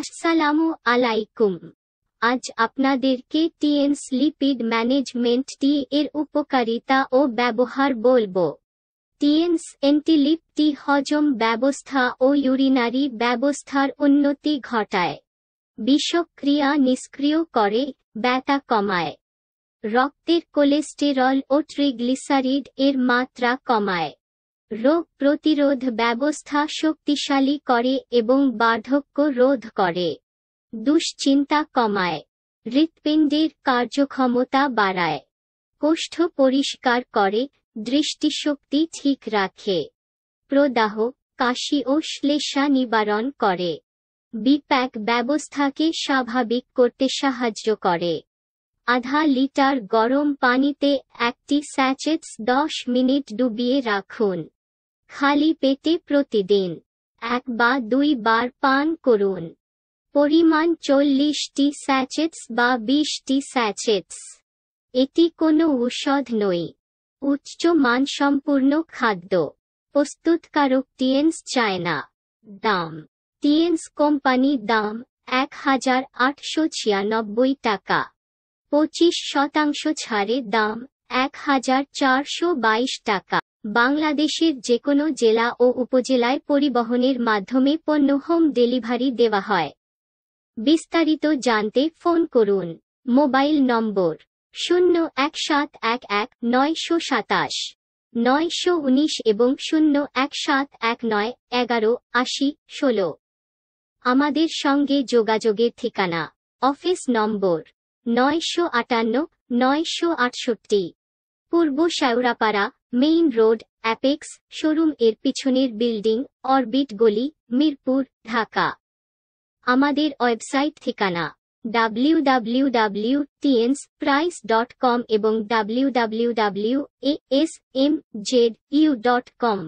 আসসালামু আলাইকুম আজ আপনাদেরকে টিএনস লিপিড ম্যানেজমেন্ট টি এর উপকারিতা ও ব্যবহার বলব টিএনস এন্টিলিপ টি হজম ব্যবস্থা ও ইউরিনারি ব্যবস্থার উন্নতি ঘটায় বিষক্রিয়া নিষ্ক্রিয় করে ব্যথা কমায় রক্তের কোলেস্টেরল ও ট্রিগ্লিসারিড এর মাত্রা কমায় রোগ প্রতিরোধ ব্যবস্থা শক্তিশালী করে এবং বার্ধক্য রোধ করে দুশ্চিন্তা কমায় হৃৎপিণ্ডের কার্যক্ষমতা বাড়ায় কোষ্ঠ পরিষ্কার করে দৃষ্টিশক্তি ঠিক রাখে প্রদাহ কাশি ও শ্লেষা নিবারণ করে বিপ্যাক ব্যবস্থাকে স্বাভাবিক করতে সাহায্য করে আধা লিটার গরম পানিতে একটি স্যাচেটস দশ মিনিট ডুবিয়ে রাখুন খালি পেটে প্রতিদিন এক বা দুই বার পান করুন পরিমাণ চল্লিশটি স্যাচেটস বা বিশটি স্যাচেটস এটি কোনো ঔষধ নয় উচ্চ মানসম্পূর্ণ খাদ্য প্রস্তুতকারক টিএনস চায়না দাম টিএনস কোম্পানি দাম এক হাজার আটশো ছিয়ানব্বই টাকা পঁচিশ শতাংশ ছাড়ে দাম এক হাজার চারশো বাইশ টাকা বাংলাদেশের যে কোনো জেলা ও উপজেলায় পরিবহনের মাধ্যমে পণ্য হোম ডেলিভারি দেওয়া হয় বিস্তারিত জানতে ফোন করুন মোবাইল নম্বর শূন্য এক সাত এক এক নয়শো সাতাশ নয়শো উনিশ এবং শূন্য এক সাত এক নয় এগারো আশি ষোলো আমাদের সঙ্গে যোগাযোগের ঠিকানা অফিস নম্বর নয়শো আটান্ন নয়শো আটষট্টি পূর্ব Shayurapara main road Apex showroom এর পিছনের বিল্ডিং অরবিট গলি মিরপুর ঢাকা আমাদের ওয়েবসাইট ঠিকানা কম এবং কম